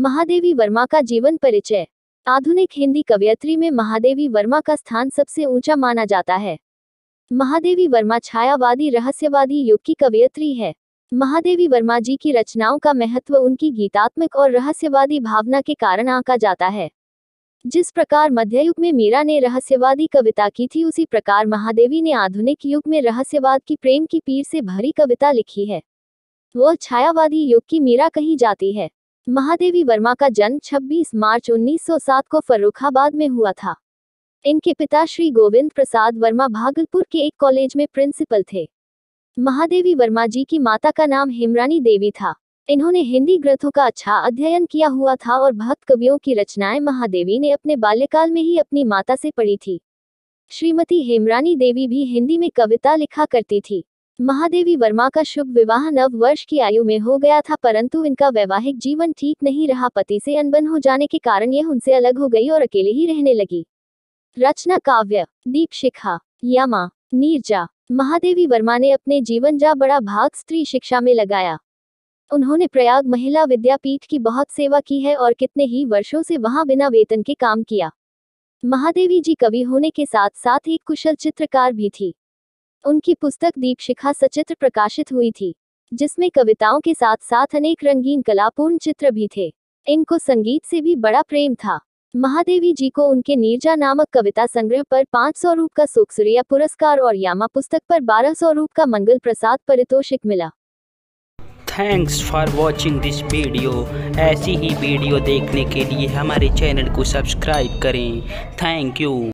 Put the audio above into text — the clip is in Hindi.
महादेवी वर्मा का जीवन परिचय आधुनिक हिंदी कवयत्री में महादेवी वर्मा का स्थान सबसे ऊंचा माना जाता है महादेवी वर्मा छायावादी रहस्यवादी युग की कवयत्री है महादेवी वर्मा जी की रचनाओं का महत्व उनकी गीतात्मक और रहस्यवादी भावना के कारण आंका जाता है जिस प्रकार मध्ययुग में मीरा ने रहस्यवादी कविता की थी उसी प्रकार महादेवी ने आधुनिक युग में रहस्यवाद की प्रेम की पीर से भरी कविता लिखी है वह छायावादी युग की मीरा कही जाती है महादेवी वर्मा का जन्म 26 मार्च 1907 को फर्रुखाबाद में हुआ था इनके पिता श्री गोविंद प्रसाद वर्मा भागलपुर के एक कॉलेज में प्रिंसिपल थे महादेवी वर्मा जी की माता का नाम हेमरानी देवी था इन्होंने हिंदी ग्रंथों का अच्छा अध्ययन किया हुआ था और भक्त कवियों की रचनाएं महादेवी ने अपने बाल्यकाल में ही अपनी माता से पढ़ी थी श्रीमती हेमरानी देवी भी हिंदी में कविता लिखा करती थी महादेवी वर्मा का शुभ विवाह नव वर्ष की आयु में हो गया था परंतु इनका वैवाहिक जीवन ठीक नहीं रहा पति से अनबन हो जाने के कारण यह उनसे अलग हो गई और अकेले ही रहने लगी रचना काव्य शिखा यामा नीरजा महादेवी वर्मा ने अपने जीवन जा बड़ा भाग स्त्री शिक्षा में लगाया उन्होंने प्रयाग महिला विद्यापीठ की बहुत सेवा की है और कितने ही वर्षों से वहां बिना वेतन के काम किया महादेवी जी कवि होने के साथ साथ एक कुशल चित्रकार भी थी उनकी पुस्तक दीपशिखा सचित्र प्रकाशित हुई थी जिसमें कविताओं के साथ साथ अनेक रंगीन कलापूर्ण चित्र भी थे इनको संगीत से भी बड़ा प्रेम था महादेवी जी को उनके नीरजा नामक कविता संग्रह पर 500 रूप का सुखसुरिया पुरस्कार और यामा पुस्तक पर 1200 रूप का मंगल प्रसाद परितोषिक मिला thanks for watching this video ऐसी ही वीडियो देखने के लिए हमारे चैनल को सब्सक्राइब करें थैंक यू